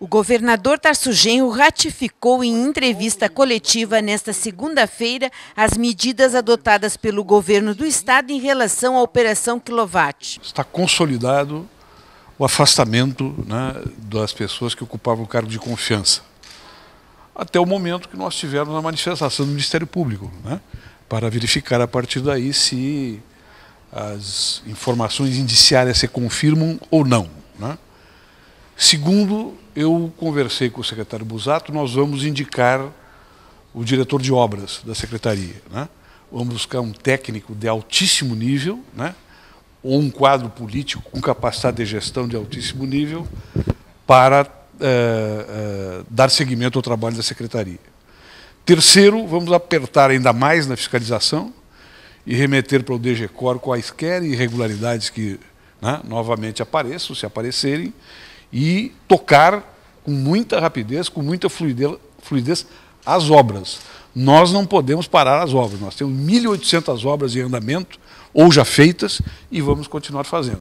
O governador Tarso Genro ratificou em entrevista coletiva nesta segunda-feira as medidas adotadas pelo governo do estado em relação à operação Quilowatt. Está consolidado o afastamento né, das pessoas que ocupavam o cargo de confiança. Até o momento que nós tivemos a manifestação do Ministério Público, né, para verificar a partir daí se as informações indiciárias se confirmam ou não. Né? Segundo, eu conversei com o secretário Busato, nós vamos indicar o diretor de obras da secretaria. Né? Vamos buscar um técnico de altíssimo nível, né? ou um quadro político com capacidade de gestão de altíssimo nível, para eh, eh, dar seguimento ao trabalho da secretaria. Terceiro, vamos apertar ainda mais na fiscalização e remeter para o DGCOR quaisquer irregularidades que né, novamente apareçam, se aparecerem, e tocar com muita rapidez, com muita fluidez, fluidez as obras. Nós não podemos parar as obras. Nós temos 1.800 obras em andamento, ou já feitas, e vamos continuar fazendo.